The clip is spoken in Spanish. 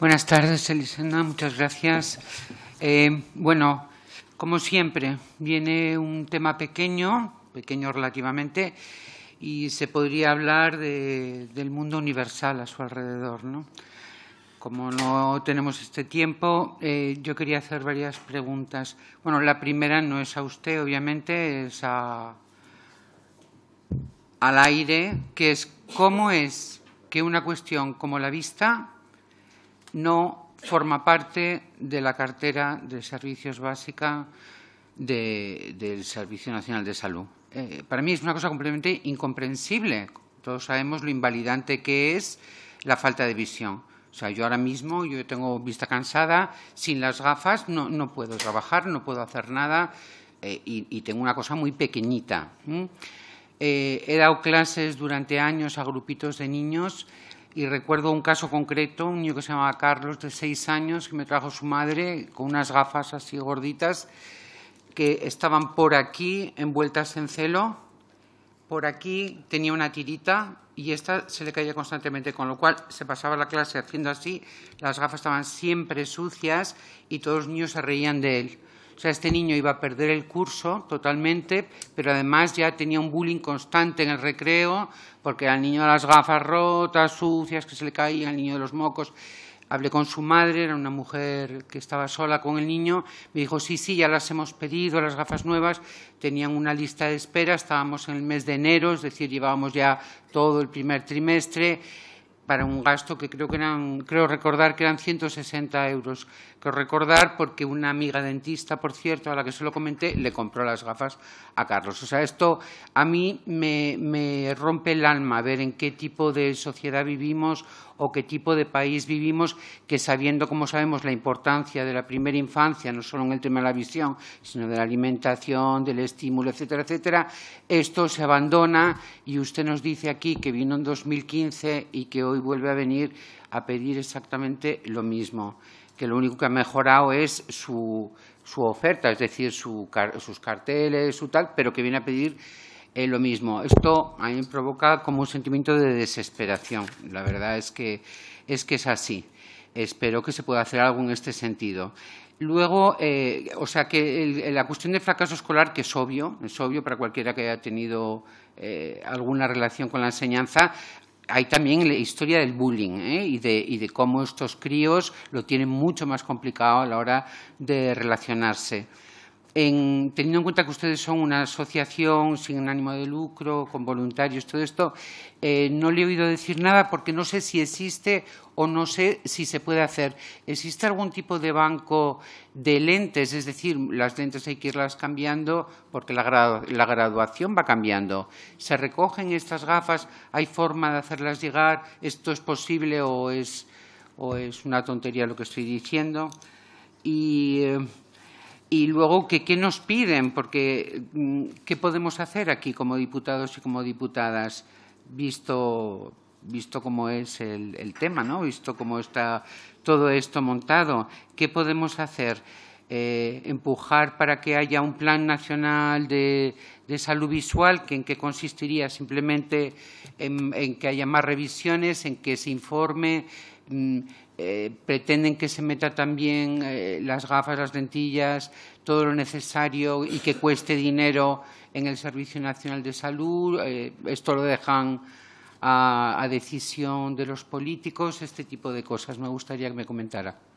Buenas tardes, Elisena. Muchas gracias. Eh, bueno, como siempre, viene un tema pequeño, pequeño relativamente, y se podría hablar del mundo universal a su alrededor. ¿no? Como no tenemos este tiempo, eh, yo quería hacer varias preguntas. Bueno, la primera no es a usted, obviamente, es al aire, que es cómo es que una cuestión como la vista no forma parte de la cartera de servicios básica del Servicio Nacional de Salud. Eh, para mí es una cosa completamente incomprensible. Todos sabemos lo invalidante que es la falta de visión. O sea, yo ahora mismo yo tengo vista cansada, sin las gafas no, puedo trabajar, no puedo hacer nada eh, y, tengo una cosa muy pequeñita. Eh, he dado clases durante años a grupitos de niños y recuerdo un caso concreto, un niño que se llamaba Carlos, de seis años, que me trajo su madre con unas gafas así gorditas, que estaban por aquí envueltas en celo, por aquí tenía una tirita y esta se le caía constantemente, con lo cual se pasaba la clase haciendo así, las gafas estaban siempre sucias y todos los niños se reían de él. O sea, este niño iba a perder el curso totalmente, pero además ya tenía un bullying constante en el recreo, porque al niño de las gafas rotas, sucias, que se le caían, al niño de los mocos. Hablé con su madre, era una mujer que estaba sola con el niño, me dijo, sí, sí, ya las hemos pedido, las gafas nuevas, tenían una lista de espera, estábamos en el mes de enero, es decir, llevábamos ya todo el primer trimestre, para un gasto que creo que eran, creo recordar que eran 160 euros. Creo recordar porque una amiga dentista, por cierto, a la que se lo comenté, le compró las gafas a Carlos. O sea, esto a mí me, me rompe el alma ver en qué tipo de sociedad vivimos o qué tipo de país vivimos, que sabiendo, como sabemos, la importancia de la primera infancia, no solo en el tema de la visión, sino de la alimentación, del estímulo, etcétera, etcétera, esto se abandona y usted nos dice aquí que vino en 2015 y que hoy vuelve a venir a pedir exactamente lo mismo, que lo único que ha mejorado es su, oferta, es decir, sus carteles, su tal, pero que viene a pedir eh, lo mismo. Esto a mí me provoca como un sentimiento de desesperación. La verdad es que es, que es así. Espero que se pueda hacer algo en este sentido. Luego, eh, o sea, que la cuestión del fracaso escolar, que es obvio, es obvio para cualquiera que haya tenido eh, alguna relación con la enseñanza, hay también la historia del bullying ¿eh? y, de, y, de, cómo estos críos lo tienen mucho más complicado a la hora de relacionarse teniendo en cuenta que ustedes son una asociación sin ánimo de lucro, con voluntarios, todo esto, eh, no le he oído decir nada porque no sé si existe o no sé si se puede hacer. ¿Existe algún tipo de banco de lentes? Es decir, las lentes hay que irlas cambiando porque la, graduación va cambiando. ¿Se recogen estas gafas? ¿Hay forma de hacerlas llegar? ¿Esto es posible o es, o es una tontería lo que estoy diciendo? Y... Eh, y luego, ¿qué, nos piden? Porque, mm, ¿qué podemos hacer aquí como diputados y como diputadas, visto, cómo es el, tema, ¿no? visto cómo está todo esto montado? ¿Qué podemos hacer? Eh, empujar para que haya un plan nacional de, salud visual, que en qué consistiría simplemente en, que haya más revisiones, en que se informe Mm, eh, pretenden que se meta también eh, las gafas, las dentillas, todo lo necesario y que cueste dinero en el Servicio Nacional de Salud. Eh, esto lo dejan a, a decisión de los políticos, este tipo de cosas. Me gustaría que me comentara.